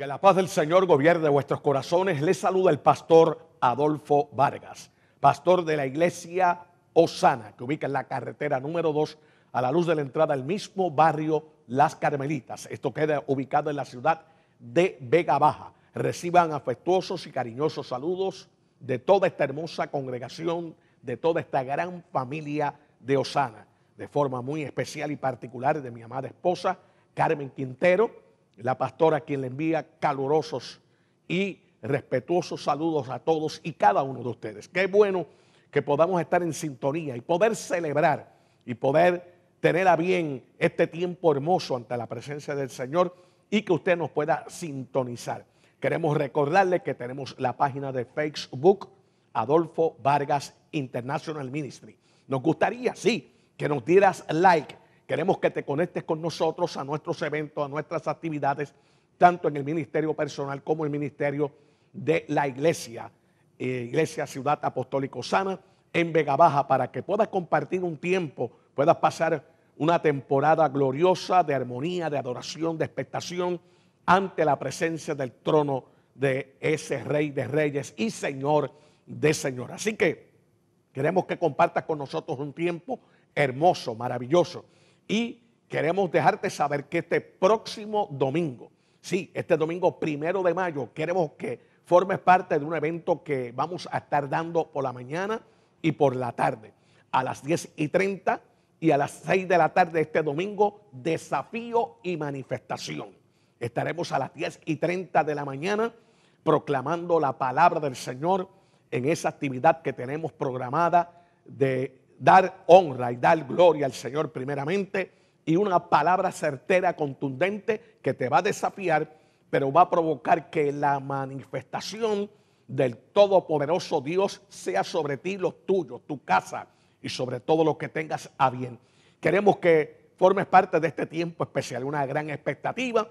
Que la paz del Señor gobierne vuestros corazones. Les saluda el pastor Adolfo Vargas, pastor de la iglesia Osana, que ubica en la carretera número 2 a la luz de la entrada del mismo barrio Las Carmelitas. Esto queda ubicado en la ciudad de Vega Baja. Reciban afectuosos y cariñosos saludos de toda esta hermosa congregación, de toda esta gran familia de Osana, de forma muy especial y particular de mi amada esposa Carmen Quintero la pastora quien le envía calurosos y respetuosos saludos a todos y cada uno de ustedes. Qué bueno que podamos estar en sintonía y poder celebrar y poder tener a bien este tiempo hermoso ante la presencia del Señor y que usted nos pueda sintonizar. Queremos recordarle que tenemos la página de Facebook Adolfo Vargas International Ministry. Nos gustaría, sí, que nos dieras like, Queremos que te conectes con nosotros a nuestros eventos, a nuestras actividades, tanto en el ministerio personal como el ministerio de la iglesia, eh, Iglesia Ciudad Apostólico Sana, en Vega Baja, para que puedas compartir un tiempo, puedas pasar una temporada gloriosa de armonía, de adoración, de expectación ante la presencia del trono de ese Rey de Reyes y Señor de Señor. Así que queremos que compartas con nosotros un tiempo hermoso, maravilloso y queremos dejarte saber que este próximo domingo, sí, este domingo primero de mayo, queremos que formes parte de un evento que vamos a estar dando por la mañana y por la tarde. A las 10 y 30 y a las 6 de la tarde este domingo, desafío y manifestación. Estaremos a las 10 y 30 de la mañana proclamando la palabra del Señor en esa actividad que tenemos programada de dar honra y dar gloria al Señor primeramente y una palabra certera, contundente, que te va a desafiar, pero va a provocar que la manifestación del Todopoderoso Dios sea sobre ti, los tuyos, tu casa y sobre todo lo que tengas a bien. Queremos que formes parte de este tiempo especial, una gran expectativa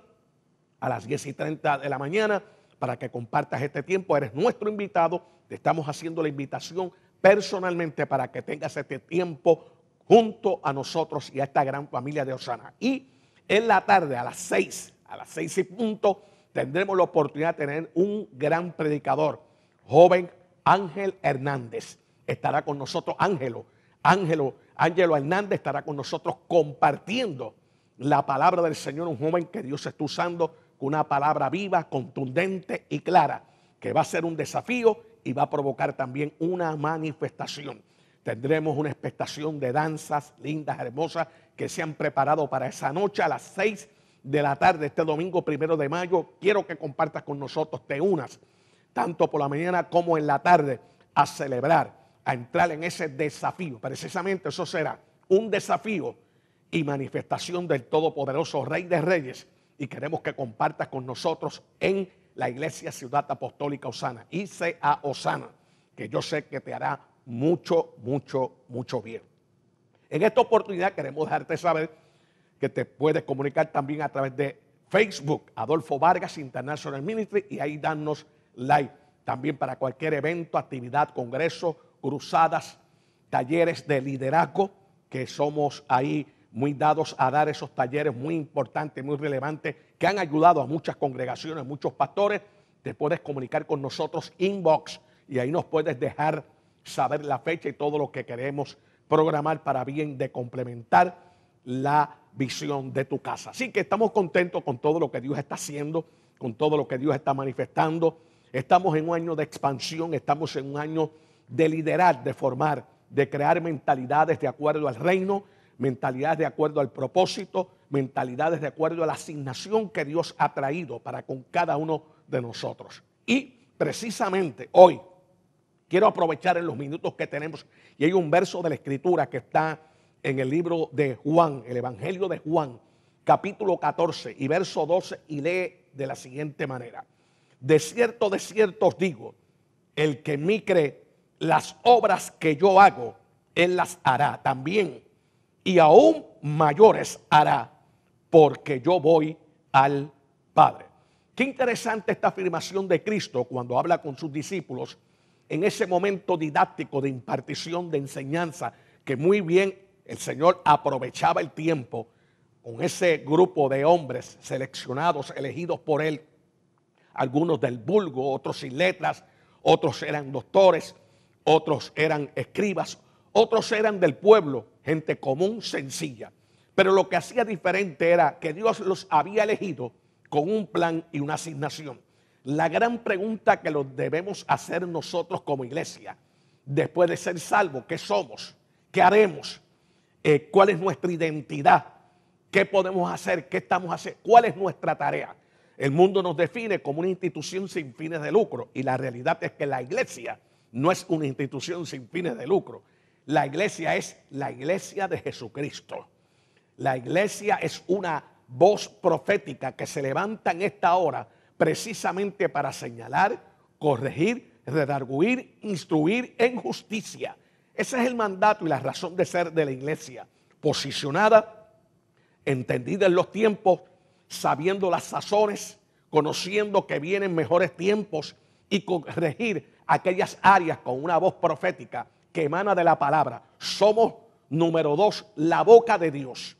a las 10 y 30 de la mañana para que compartas este tiempo. Eres nuestro invitado, te estamos haciendo la invitación personalmente para que tengas este tiempo junto a nosotros y a esta gran familia de Osana. Y en la tarde, a las seis, a las seis y punto, tendremos la oportunidad de tener un gran predicador, joven Ángel Hernández. Estará con nosotros Ángelo. Ángelo, Ángelo Hernández estará con nosotros compartiendo la palabra del Señor, un joven que Dios está usando, con una palabra viva, contundente y clara, que va a ser un desafío y va a provocar también una manifestación. Tendremos una expectación de danzas lindas, hermosas, que se han preparado para esa noche a las 6 de la tarde, este domingo primero de mayo. Quiero que compartas con nosotros, te unas, tanto por la mañana como en la tarde, a celebrar, a entrar en ese desafío. Precisamente eso será un desafío y manifestación del Todopoderoso Rey de Reyes. Y queremos que compartas con nosotros en la iglesia Ciudad Apostólica Osana, a Osana, que yo sé que te hará mucho, mucho, mucho bien. En esta oportunidad queremos dejarte saber que te puedes comunicar también a través de Facebook, Adolfo Vargas International Ministry, y ahí danos like. También para cualquier evento, actividad, congreso, cruzadas, talleres de liderazgo, que somos ahí muy dados a dar esos talleres muy importantes, muy relevantes, que han ayudado a muchas congregaciones, muchos pastores. Te puedes comunicar con nosotros inbox y ahí nos puedes dejar saber la fecha y todo lo que queremos programar para bien de complementar la visión de tu casa. Así que estamos contentos con todo lo que Dios está haciendo, con todo lo que Dios está manifestando. Estamos en un año de expansión, estamos en un año de liderar, de formar, de crear mentalidades de acuerdo al reino mentalidades de acuerdo al propósito, mentalidades de acuerdo a la asignación que Dios ha traído para con cada uno de nosotros. Y precisamente hoy quiero aprovechar en los minutos que tenemos, y hay un verso de la escritura que está en el libro de Juan, el Evangelio de Juan, capítulo 14 y verso 12, y lee de la siguiente manera. De cierto, de cierto os digo, el que en mí cree, las obras que yo hago, él las hará también y aún mayores hará, porque yo voy al Padre. Qué interesante esta afirmación de Cristo cuando habla con sus discípulos en ese momento didáctico de impartición de enseñanza, que muy bien el Señor aprovechaba el tiempo con ese grupo de hombres seleccionados, elegidos por Él, algunos del vulgo, otros sin letras, otros eran doctores, otros eran escribas, otros eran del pueblo, gente común, sencilla. Pero lo que hacía diferente era que Dios los había elegido con un plan y una asignación. La gran pregunta que lo debemos hacer nosotros como iglesia, después de ser salvos, ¿qué somos? ¿Qué haremos? Eh, ¿Cuál es nuestra identidad? ¿Qué podemos hacer? ¿Qué estamos haciendo? ¿Cuál es nuestra tarea? El mundo nos define como una institución sin fines de lucro y la realidad es que la iglesia no es una institución sin fines de lucro. La iglesia es la iglesia de Jesucristo. La iglesia es una voz profética que se levanta en esta hora precisamente para señalar, corregir, redarguir, instruir en justicia. Ese es el mandato y la razón de ser de la iglesia, posicionada, entendida en los tiempos, sabiendo las sazones, conociendo que vienen mejores tiempos y corregir aquellas áreas con una voz profética que emana de la palabra. Somos, número dos, la boca de Dios.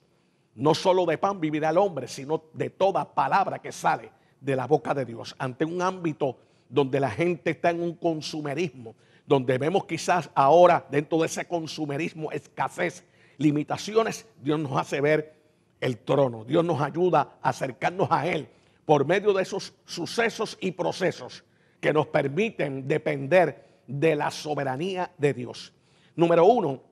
No solo de pan vivirá el hombre, sino de toda palabra que sale de la boca de Dios. Ante un ámbito donde la gente está en un consumerismo, donde vemos quizás ahora dentro de ese consumerismo escasez, limitaciones, Dios nos hace ver el trono. Dios nos ayuda a acercarnos a Él por medio de esos sucesos y procesos que nos permiten depender de la soberanía de Dios. Número uno,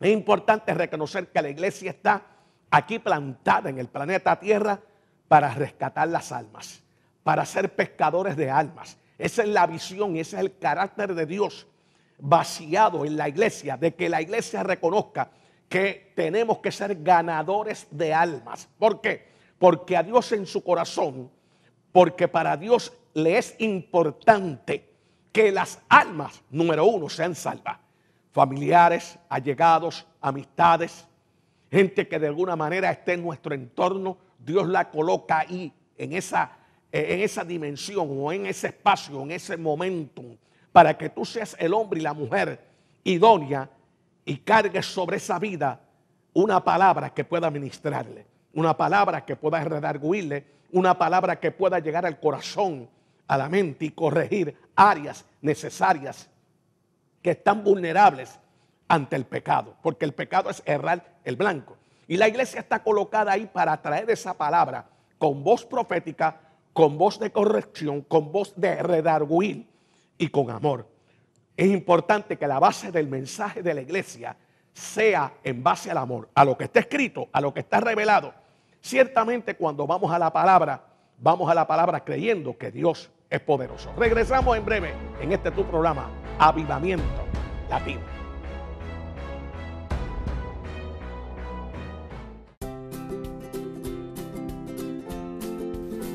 es importante reconocer que la iglesia está aquí plantada en el planeta Tierra para rescatar las almas, para ser pescadores de almas. Esa es la visión, y ese es el carácter de Dios vaciado en la iglesia, de que la iglesia reconozca que tenemos que ser ganadores de almas. ¿Por qué? Porque a Dios en su corazón, porque para Dios le es importante que las almas, número uno, sean salvas. Familiares, allegados, amistades, gente que de alguna manera esté en nuestro entorno, Dios la coloca ahí, en esa, eh, en esa dimensión o en ese espacio, en ese momento, para que tú seas el hombre y la mujer idónea y cargues sobre esa vida una palabra que pueda ministrarle, una palabra que pueda redarguirle, una palabra que pueda llegar al corazón a la mente y corregir áreas necesarias que están vulnerables ante el pecado, porque el pecado es errar el blanco. Y la iglesia está colocada ahí para traer esa palabra con voz profética, con voz de corrección, con voz de redarguir y con amor. Es importante que la base del mensaje de la iglesia sea en base al amor, a lo que está escrito, a lo que está revelado. Ciertamente cuando vamos a la palabra, vamos a la palabra creyendo que Dios es poderoso. Regresamos en breve en este tu programa, Avivamiento Latino.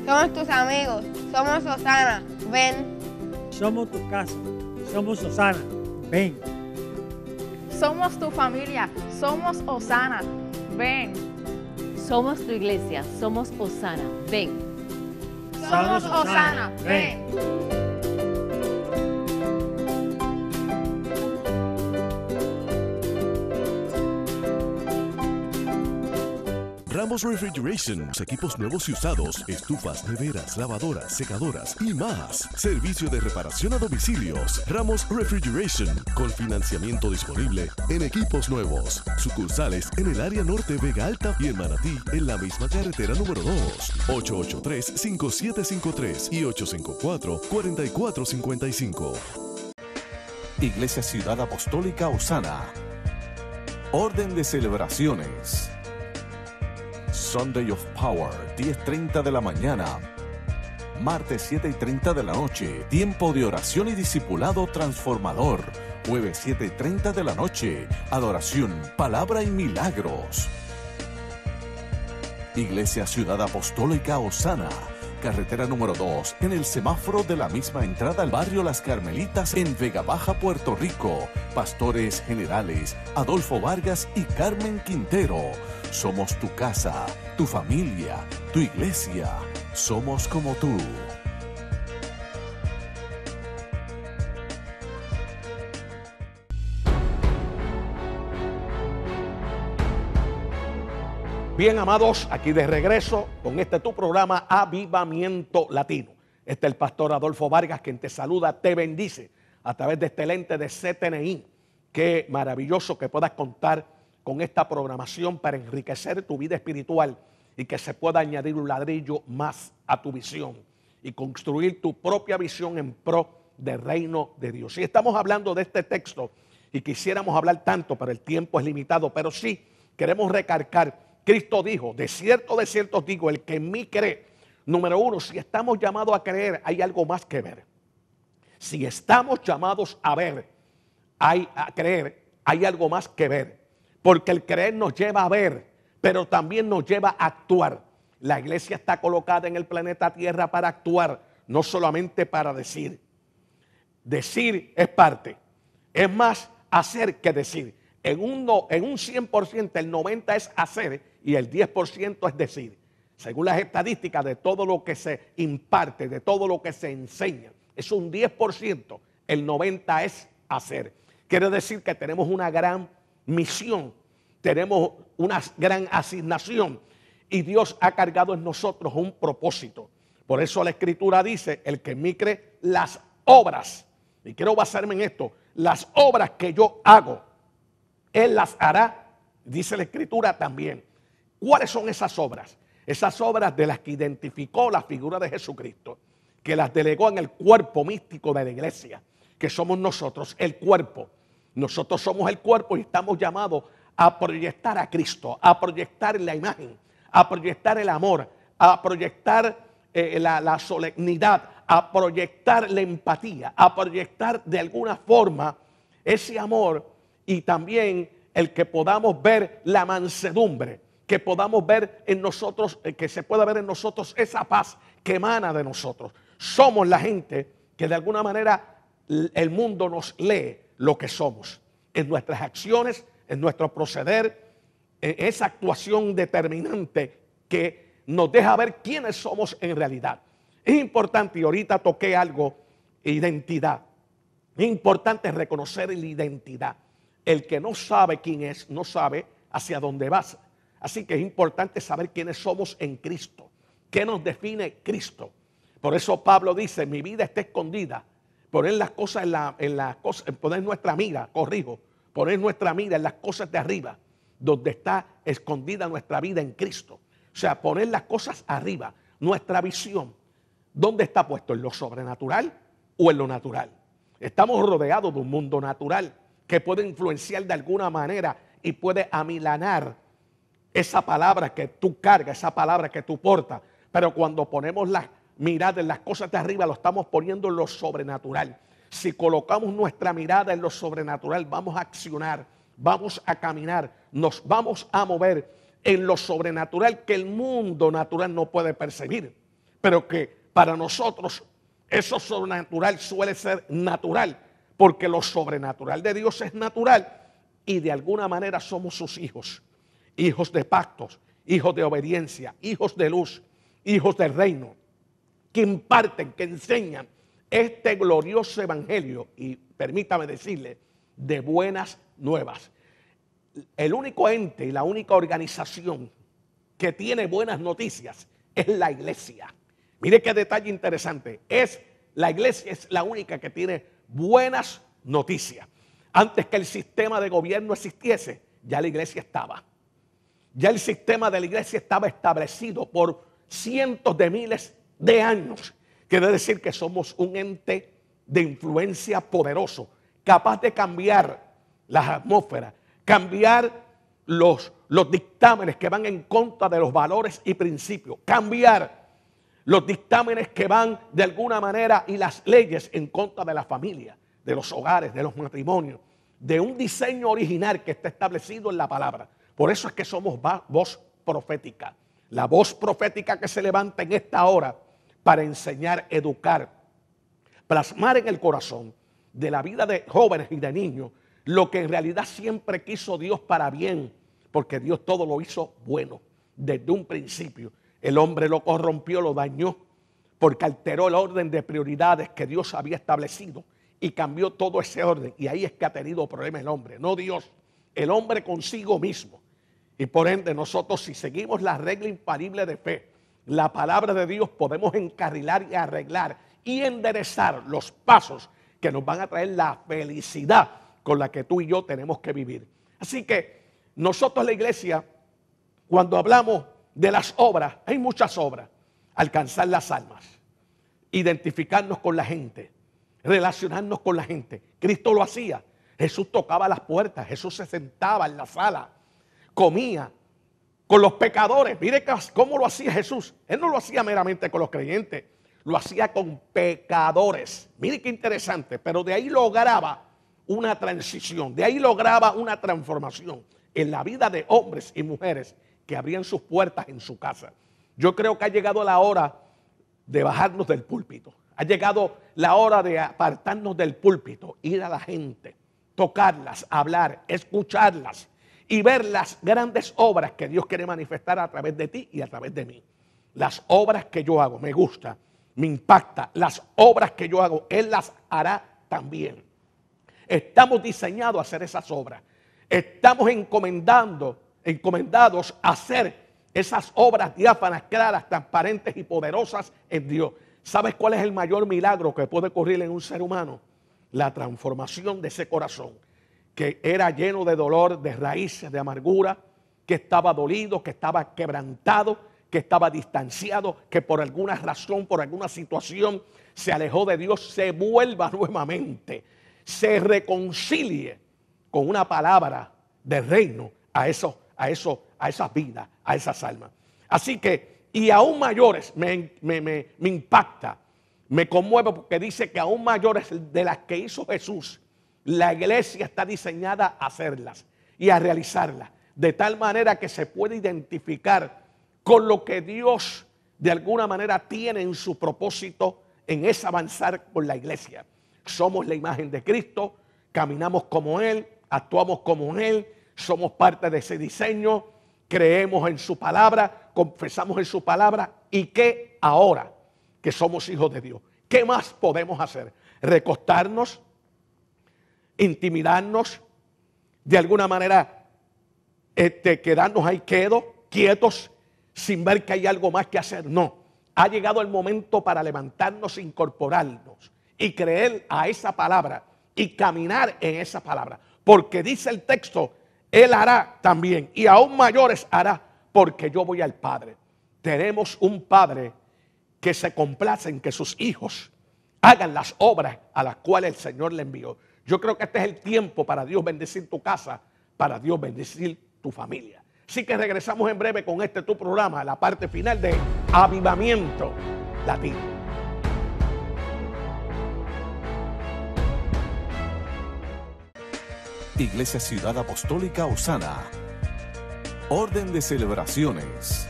Somos tus amigos, somos Osana ven. Somos tu casa, somos Osana ven. Somos tu familia, somos Osana, ven. Somos tu iglesia, somos Osana, ven. Somos Osana. Ven. Ramos Refrigeration, equipos nuevos y usados, estufas, neveras, lavadoras, secadoras y más. Servicio de reparación a domicilios. Ramos Refrigeration, con financiamiento disponible en equipos nuevos. Sucursales en el área norte Vega Alta y en Manatí, en la misma carretera número 2. 883-5753 y 854-4455. Iglesia Ciudad Apostólica Osana. Orden de celebraciones Sunday of Power, 10.30 de la mañana. Martes 7 y 30 de la noche, tiempo de oración y discipulado transformador. Jueves 7 30 de la noche, adoración, palabra y milagros. Iglesia Ciudad Apostólica Osana, carretera número 2, en el semáforo de la misma entrada al barrio Las Carmelitas en Vega Baja, Puerto Rico. Pastores generales Adolfo Vargas y Carmen Quintero. Somos tu casa, tu familia, tu iglesia. Somos como tú. Bien, amados, aquí de regreso con este tu programa Avivamiento Latino. Este es el pastor Adolfo Vargas, quien te saluda, te bendice a través de este lente de CTNI. Qué maravilloso que puedas contar con esta programación para enriquecer tu vida espiritual y que se pueda añadir un ladrillo más a tu visión y construir tu propia visión en pro del reino de Dios. Si estamos hablando de este texto y quisiéramos hablar tanto, pero el tiempo es limitado, pero sí queremos recargar, Cristo dijo, de cierto, de cierto digo, el que en mí cree, número uno, si estamos llamados a creer, hay algo más que ver. Si estamos llamados a ver, hay, a creer, hay algo más que ver porque el creer nos lleva a ver, pero también nos lleva a actuar. La iglesia está colocada en el planeta Tierra para actuar, no solamente para decir. Decir es parte, es más hacer que decir. En un, en un 100% el 90% es hacer y el 10% es decir. Según las estadísticas de todo lo que se imparte, de todo lo que se enseña, es un 10%, el 90% es hacer. Quiere decir que tenemos una gran misión, tenemos una gran asignación y Dios ha cargado en nosotros un propósito. Por eso la escritura dice, el que mí cree las obras, y quiero basarme en esto, las obras que yo hago, Él las hará, dice la escritura también. ¿Cuáles son esas obras? Esas obras de las que identificó la figura de Jesucristo, que las delegó en el cuerpo místico de la iglesia, que somos nosotros, el cuerpo. Nosotros somos el cuerpo y estamos llamados a proyectar a Cristo, a proyectar la imagen, a proyectar el amor, a proyectar eh, la, la solemnidad, a proyectar la empatía, a proyectar de alguna forma ese amor y también el que podamos ver la mansedumbre, que podamos ver en nosotros, eh, que se pueda ver en nosotros esa paz que emana de nosotros. Somos la gente que de alguna manera el mundo nos lee, lo que somos, en nuestras acciones, en nuestro proceder, en esa actuación determinante que nos deja ver quiénes somos en realidad. Es importante, y ahorita toqué algo, identidad. Es importante reconocer la identidad. El que no sabe quién es, no sabe hacia dónde vas. Así que es importante saber quiénes somos en Cristo. ¿Qué nos define Cristo? Por eso Pablo dice, mi vida está escondida poner las cosas en la, en las cosas, poner nuestra mira, corrijo, poner nuestra mira en las cosas de arriba, donde está escondida nuestra vida en Cristo. O sea, poner las cosas arriba, nuestra visión. ¿Dónde está puesto? ¿En lo sobrenatural o en lo natural? Estamos rodeados de un mundo natural que puede influenciar de alguna manera y puede amilanar esa palabra que tú cargas, esa palabra que tú portas. Pero cuando ponemos las Mirad en las cosas de arriba, lo estamos poniendo en lo sobrenatural. Si colocamos nuestra mirada en lo sobrenatural, vamos a accionar, vamos a caminar, nos vamos a mover en lo sobrenatural que el mundo natural no puede percibir, pero que para nosotros eso sobrenatural suele ser natural, porque lo sobrenatural de Dios es natural y de alguna manera somos sus hijos, hijos de pactos, hijos de obediencia, hijos de luz, hijos del reino que imparten, que enseñan este glorioso evangelio, y permítame decirle, de buenas nuevas. El único ente y la única organización que tiene buenas noticias es la iglesia. Mire qué detalle interesante. Es la iglesia es la única que tiene buenas noticias. Antes que el sistema de gobierno existiese, ya la iglesia estaba. Ya el sistema de la iglesia estaba establecido por cientos de miles de años, quiere decir que somos un ente de influencia poderoso, capaz de cambiar las atmósferas, cambiar los, los dictámenes que van en contra de los valores y principios, cambiar los dictámenes que van de alguna manera y las leyes en contra de la familia, de los hogares, de los matrimonios, de un diseño original que está establecido en la palabra. Por eso es que somos voz profética. La voz profética que se levanta en esta hora para enseñar, educar, plasmar en el corazón de la vida de jóvenes y de niños lo que en realidad siempre quiso Dios para bien, porque Dios todo lo hizo bueno desde un principio. El hombre lo corrompió, lo dañó, porque alteró el orden de prioridades que Dios había establecido y cambió todo ese orden. Y ahí es que ha tenido problemas el hombre, no Dios, el hombre consigo mismo. Y por ende nosotros si seguimos la regla imparible de fe, la palabra de Dios podemos encarrilar y arreglar y enderezar los pasos que nos van a traer la felicidad con la que tú y yo tenemos que vivir. Así que nosotros la iglesia, cuando hablamos de las obras, hay muchas obras. Alcanzar las almas, identificarnos con la gente, relacionarnos con la gente. Cristo lo hacía. Jesús tocaba las puertas, Jesús se sentaba en la sala, comía, con los pecadores. Mire cómo lo hacía Jesús. Él no lo hacía meramente con los creyentes, lo hacía con pecadores. Mire qué interesante, pero de ahí lograba una transición, de ahí lograba una transformación en la vida de hombres y mujeres que abrían sus puertas en su casa. Yo creo que ha llegado la hora de bajarnos del púlpito. Ha llegado la hora de apartarnos del púlpito, ir a la gente, tocarlas, hablar, escucharlas y ver las grandes obras que Dios quiere manifestar a través de ti y a través de mí. Las obras que yo hago me gusta, me impacta. Las obras que yo hago, Él las hará también. Estamos diseñados a hacer esas obras. Estamos encomendando, encomendados a hacer esas obras diáfanas, claras, transparentes y poderosas en Dios. ¿Sabes cuál es el mayor milagro que puede ocurrir en un ser humano? La transformación de ese corazón que era lleno de dolor, de raíces, de amargura, que estaba dolido, que estaba quebrantado, que estaba distanciado, que por alguna razón, por alguna situación se alejó de Dios, se vuelva nuevamente, se reconcilie con una palabra de reino a eso, a eso, a esas vidas, a esas almas. Así que, y aún mayores, me, me impacta, me conmueve porque dice que aún mayores de las que hizo Jesús, la iglesia está diseñada a hacerlas y a realizarlas, de tal manera que se puede identificar con lo que Dios de alguna manera tiene en su propósito en ese avanzar con la iglesia. Somos la imagen de Cristo, caminamos como Él, actuamos como Él, somos parte de ese diseño, creemos en su palabra, confesamos en su palabra y que ahora que somos hijos de Dios, ¿qué más podemos hacer? Recostarnos, intimidarnos, de alguna manera este, quedarnos ahí quedos, quietos, sin ver que hay algo más que hacer. No, ha llegado el momento para levantarnos, incorporarnos y creer a esa palabra y caminar en esa palabra. Porque dice el texto, Él hará también y aún mayores hará porque yo voy al Padre. Tenemos un Padre que se complace en que sus hijos hagan las obras a las cuales el Señor le envió. Yo creo que este es el tiempo para Dios bendecir tu casa, para Dios bendecir tu familia. Así que regresamos en breve con este tu programa, la parte final de Avivamiento Latino. Iglesia Ciudad Apostólica Osana. Orden de celebraciones.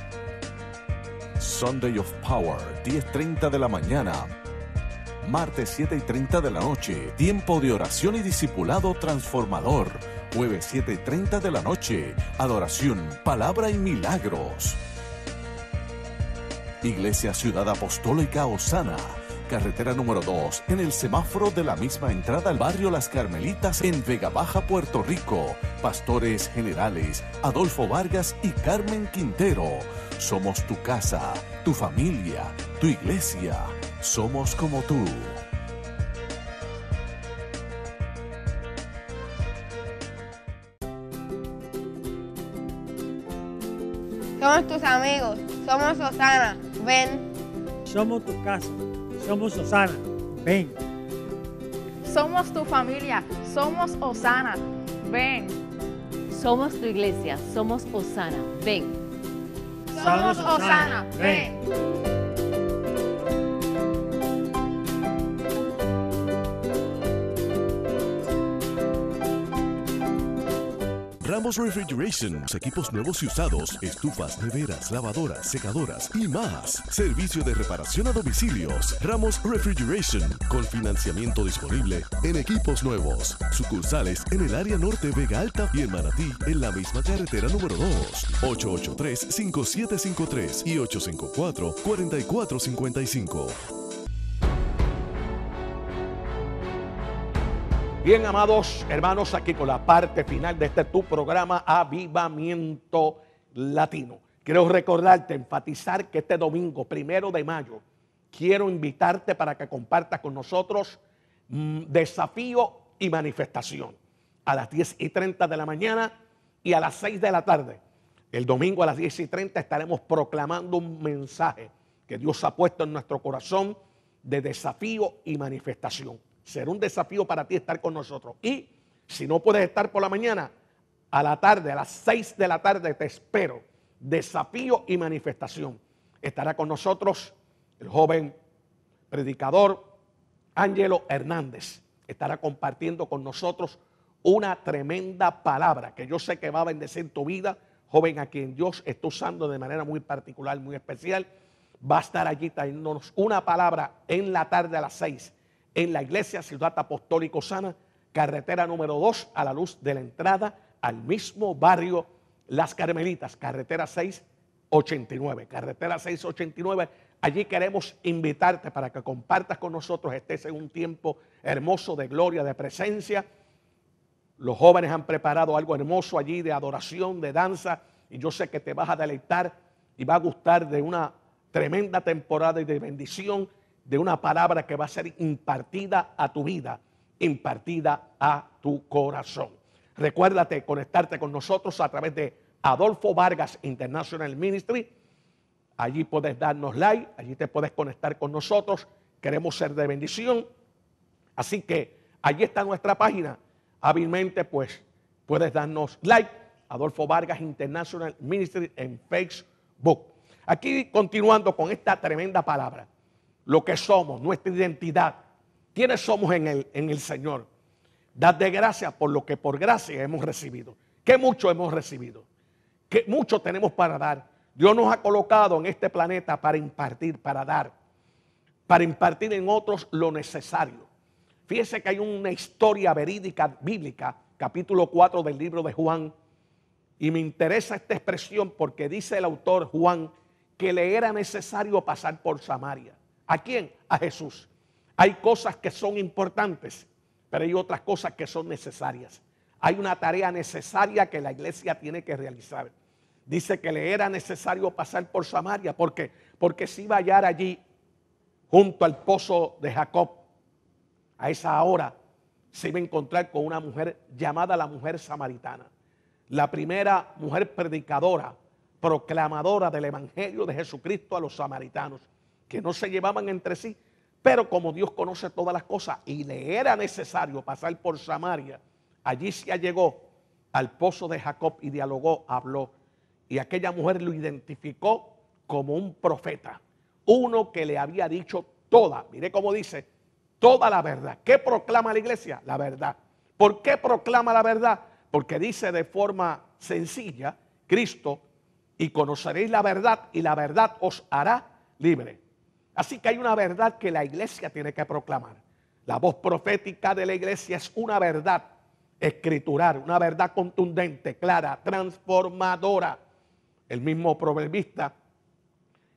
Sunday of Power, 10.30 de la mañana, martes 7 y 30 de la noche, tiempo de oración y discipulado transformador. Jueves 7 y 30 de la noche, adoración, palabra y milagros. Iglesia Ciudad Apostólica Osana, carretera número 2, en el semáforo de la misma entrada al barrio Las Carmelitas en Vega Baja, Puerto Rico. Pastores generales Adolfo Vargas y Carmen Quintero. Somos tu casa, tu familia, tu iglesia. Somos como tú. Somos tus amigos, somos Osana, ven. Somos tu casa, somos Osana, ven. Somos tu familia, somos Osana, ven. Somos tu iglesia, somos Osana, ven. Somos Osana, ven. Ramos refrigeration, equipos nuevos y usados, estufas, neveras, lavadoras, secadoras y más. Servicio de reparación a domicilios. Ramos Refrigeration, con financiamiento disponible en equipos nuevos. Sucursales en el área norte Vega Alta y en Manatí, en la misma carretera número 2. 883-5753 y 854-4455. Bien, amados hermanos, aquí con la parte final de este tu programa Avivamiento Latino. Quiero recordarte, enfatizar que este domingo, primero de mayo, quiero invitarte para que compartas con nosotros mm, desafío y manifestación a las 10 y 30 de la mañana y a las 6 de la tarde. El domingo a las 10 y 30 estaremos proclamando un mensaje que Dios ha puesto en nuestro corazón de desafío y manifestación. Será un desafío para ti estar con nosotros. Y si no puedes estar por la mañana, a la tarde, a las 6 de la tarde te espero. Desafío y manifestación. Estará con nosotros el joven predicador Ángelo Hernández. Estará compartiendo con nosotros una tremenda palabra que yo sé que va a bendecir tu vida, joven a quien Dios está usando de manera muy particular, muy especial. Va a estar allí trayéndonos una palabra en la tarde a las seis en la iglesia Ciudad Apostólico Sana, carretera número 2, a la luz de la entrada al mismo barrio Las Carmelitas, carretera 689. Carretera 689, allí queremos invitarte para que compartas con nosotros, este en un tiempo hermoso de gloria, de presencia. Los jóvenes han preparado algo hermoso allí de adoración, de danza, y yo sé que te vas a deleitar y va a gustar de una tremenda temporada y de bendición de una palabra que va a ser impartida a tu vida, impartida a tu corazón. Recuérdate conectarte con nosotros a través de Adolfo Vargas International Ministry. Allí puedes darnos like, allí te puedes conectar con nosotros. Queremos ser de bendición. Así que allí está nuestra página. Hábilmente, pues, puedes darnos like. Adolfo Vargas International Ministry en Facebook. Aquí continuando con esta tremenda palabra lo que somos, nuestra identidad, quiénes somos en el, Señor. Dad de gracias por lo que por gracia hemos recibido. Qué mucho hemos recibido. Qué mucho tenemos para dar. Dios nos ha colocado en este planeta para impartir, para dar, para impartir en otros lo necesario. Fíjese que hay una historia verídica bíblica, capítulo 4 del libro de Juan, y me interesa esta expresión porque dice el autor Juan que le era necesario pasar por Samaria. ¿A quién? A Jesús. Hay cosas que son importantes, pero hay otras cosas que son necesarias. Hay una tarea necesaria que la iglesia tiene que realizar. Dice que le era necesario pasar por Samaria. ¿Por qué? Porque si iba a hallar allí, junto al pozo de Jacob, a esa hora, se iba a encontrar con una mujer llamada la mujer samaritana. La primera mujer predicadora, proclamadora del Evangelio de Jesucristo a los samaritanos que no se llevaban entre sí, pero como Dios conoce todas las cosas y le era necesario pasar por Samaria, allí se llegó al pozo de Jacob y dialogó, habló. Y aquella mujer lo identificó como un profeta, uno que le había dicho toda, mire cómo dice, toda la verdad. ¿Qué proclama la iglesia? La verdad. ¿Por qué proclama la verdad? Porque dice de forma sencilla, Cristo, y conoceréis la verdad y la verdad os hará libre. Así que hay una verdad que la iglesia tiene que proclamar. La voz profética de la iglesia es una verdad escritural, una verdad contundente, clara, transformadora. El mismo proverbista,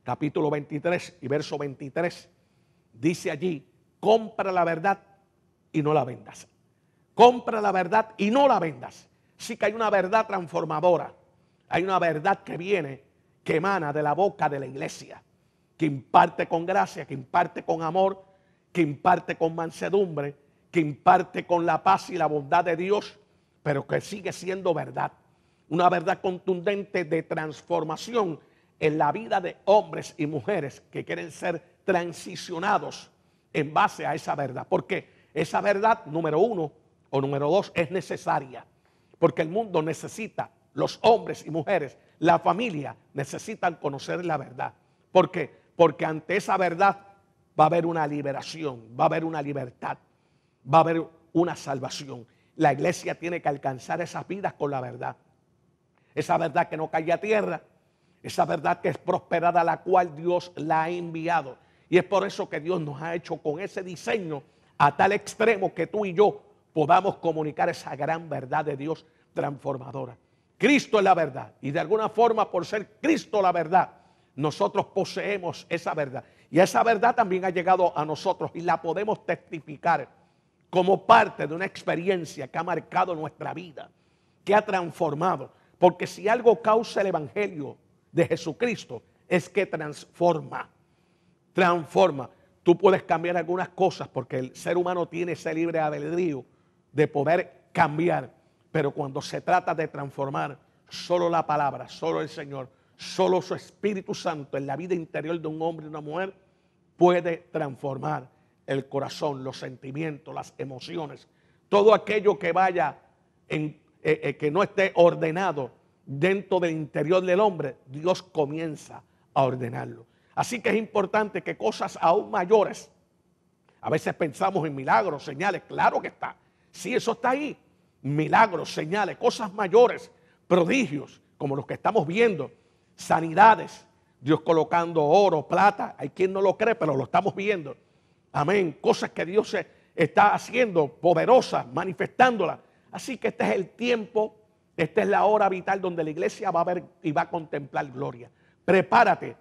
capítulo 23 y verso 23, dice allí, compra la verdad y no la vendas. Compra la verdad y no la vendas. Sí que hay una verdad transformadora, hay una verdad que viene, que emana de la boca de la iglesia que imparte con gracia, que imparte con amor, que imparte con mansedumbre, que imparte con la paz y la bondad de Dios, pero que sigue siendo verdad. Una verdad contundente de transformación en la vida de hombres y mujeres que quieren ser transicionados en base a esa verdad. Porque esa verdad, número uno o número dos, es necesaria. Porque el mundo necesita, los hombres y mujeres, la familia necesitan conocer la verdad. Porque porque ante esa verdad va a haber una liberación, va a haber una libertad, va a haber una salvación. La iglesia tiene que alcanzar esas vidas con la verdad. Esa verdad que no cae a tierra, esa verdad que es prosperada, la cual Dios la ha enviado. Y es por eso que Dios nos ha hecho con ese diseño a tal extremo que tú y yo podamos comunicar esa gran verdad de Dios transformadora. Cristo es la verdad. Y de alguna forma, por ser Cristo la verdad, nosotros poseemos esa verdad. Y esa verdad también ha llegado a nosotros y la podemos testificar como parte de una experiencia que ha marcado nuestra vida, que ha transformado. Porque si algo causa el Evangelio de Jesucristo es que transforma, transforma. Tú puedes cambiar algunas cosas porque el ser humano tiene ese libre albedrío de poder cambiar, pero cuando se trata de transformar, solo la palabra, solo el Señor Solo su Espíritu Santo en la vida interior de un hombre y una mujer puede transformar el corazón, los sentimientos, las emociones, todo aquello que vaya en, eh, eh, que no esté ordenado dentro del interior del hombre, Dios comienza a ordenarlo. Así que es importante que cosas aún mayores, a veces pensamos en milagros, señales, claro que está. si eso está ahí. Milagros, señales, cosas mayores, prodigios, como los que estamos viendo sanidades, Dios colocando oro, plata. Hay quien no lo cree, pero lo estamos viendo. Amén. Cosas que Dios está haciendo, poderosas, manifestándolas. Así que este es el tiempo, esta es la hora vital donde la iglesia va a ver y va a contemplar gloria. Prepárate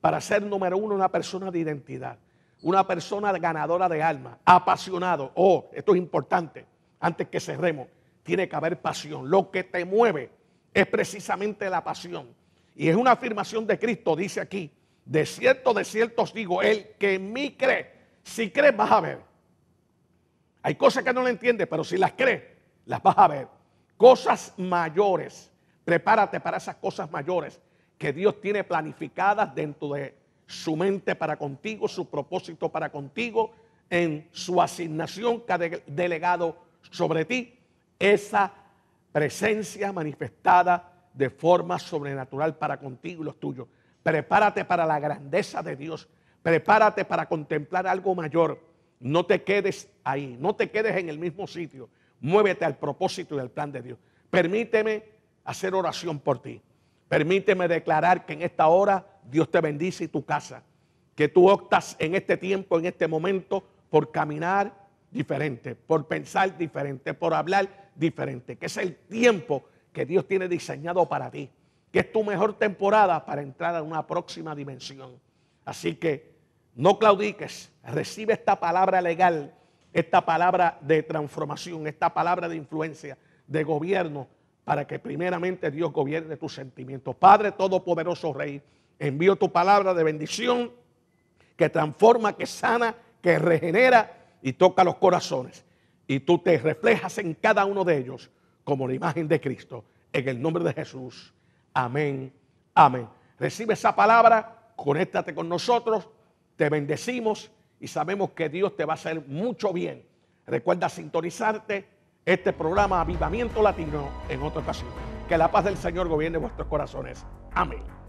para ser número uno una persona de identidad, una persona ganadora de alma, apasionado. Oh, esto es importante. Antes que cerremos, tiene que haber pasión. Lo que te mueve es precisamente la pasión. Y es una afirmación de Cristo, dice aquí, de cierto, de cierto os digo, el que en mí cree, si crees vas a ver. Hay cosas que no le entiendes, pero si las crees, las vas a ver. Cosas mayores, prepárate para esas cosas mayores que Dios tiene planificadas dentro de su mente para contigo, su propósito para contigo, en su asignación que ha delegado sobre ti, esa presencia manifestada de forma sobrenatural para contigo y los tuyos. Prepárate para la grandeza de Dios. Prepárate para contemplar algo mayor. No te quedes ahí, no te quedes en el mismo sitio. Muévete al propósito y al plan de Dios. Permíteme hacer oración por ti. Permíteme declarar que en esta hora Dios te bendice y tu casa. Que tú optas en este tiempo, en este momento, por caminar diferente, por pensar diferente, por hablar diferente. Que es el tiempo que Dios tiene diseñado para ti, que es tu mejor temporada para entrar a una próxima dimensión. Así que no claudiques, recibe esta palabra legal, esta palabra de transformación, esta palabra de influencia, de gobierno, para que primeramente Dios gobierne tus sentimientos. Padre Todopoderoso Rey, envío tu palabra de bendición que transforma, que sana, que regenera y toca los corazones. Y tú te reflejas en cada uno de ellos como la imagen de Cristo. En el nombre de Jesús. Amén. Amén. Recibe esa palabra, conéctate con nosotros, te bendecimos y sabemos que Dios te va a hacer mucho bien. Recuerda sintonizarte este programa Avivamiento Latino en otra ocasión. Que la paz del Señor gobierne vuestros corazones. Amén.